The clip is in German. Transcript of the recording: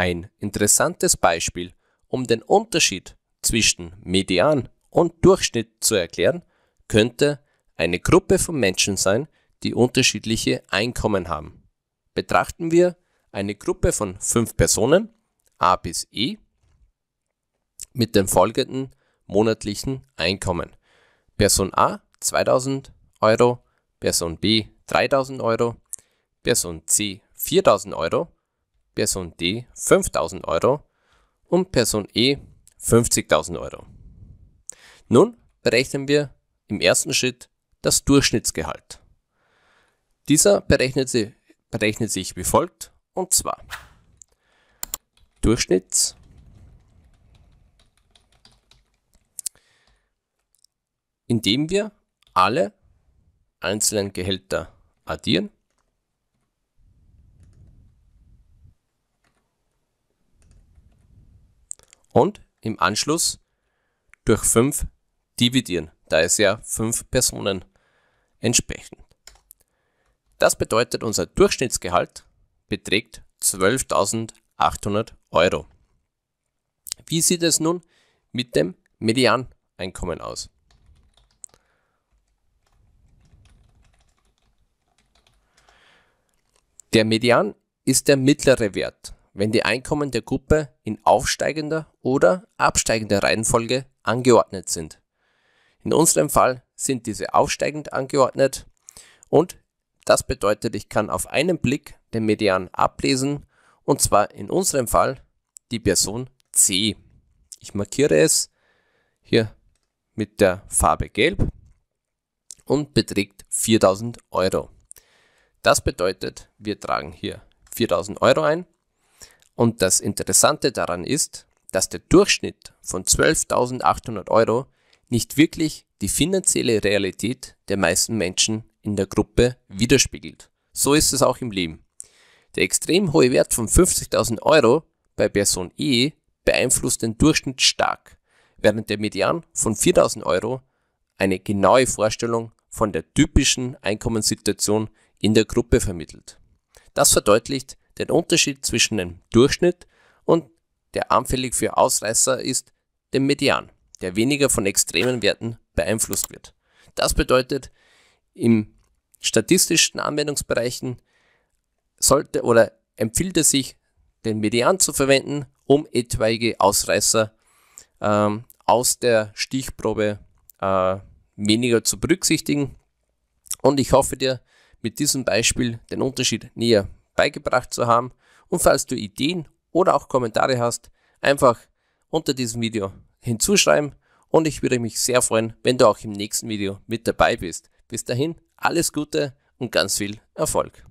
Ein interessantes Beispiel, um den Unterschied zwischen Median und Durchschnitt zu erklären, könnte eine Gruppe von Menschen sein, die unterschiedliche Einkommen haben. Betrachten wir eine Gruppe von fünf Personen, A bis E, mit dem folgenden monatlichen Einkommen. Person A 2000 Euro, Person B 3000 Euro, Person C 4000 Euro Person D 5000 Euro und Person E 50.000 Euro. Nun berechnen wir im ersten Schritt das Durchschnittsgehalt. Dieser berechnet, sie, berechnet sich wie folgt und zwar Durchschnitts indem wir alle einzelnen Gehälter addieren und im Anschluss durch 5 dividieren, da es ja 5 Personen entsprechen. Das bedeutet, unser Durchschnittsgehalt beträgt 12.800 Euro. Wie sieht es nun mit dem Medianeinkommen aus? Der Median ist der mittlere Wert wenn die Einkommen der Gruppe in aufsteigender oder absteigender Reihenfolge angeordnet sind. In unserem Fall sind diese aufsteigend angeordnet und das bedeutet, ich kann auf einen Blick den Median ablesen und zwar in unserem Fall die Person C. Ich markiere es hier mit der Farbe Gelb und beträgt 4000 Euro. Das bedeutet, wir tragen hier 4000 Euro ein und das Interessante daran ist, dass der Durchschnitt von 12.800 Euro nicht wirklich die finanzielle Realität der meisten Menschen in der Gruppe widerspiegelt. So ist es auch im Leben. Der extrem hohe Wert von 50.000 Euro bei Person E beeinflusst den Durchschnitt stark, während der Median von 4.000 Euro eine genaue Vorstellung von der typischen Einkommenssituation in der Gruppe vermittelt. Das verdeutlicht, den Unterschied zwischen dem Durchschnitt und der anfällig für Ausreißer ist der Median, der weniger von extremen Werten beeinflusst wird. Das bedeutet, im statistischen Anwendungsbereichen sollte oder empfiehlt es sich, den Median zu verwenden, um etwaige Ausreißer ähm, aus der Stichprobe äh, weniger zu berücksichtigen. Und ich hoffe dir mit diesem Beispiel den Unterschied näher beigebracht zu haben. Und falls du Ideen oder auch Kommentare hast, einfach unter diesem Video hinzuschreiben und ich würde mich sehr freuen, wenn du auch im nächsten Video mit dabei bist. Bis dahin, alles Gute und ganz viel Erfolg.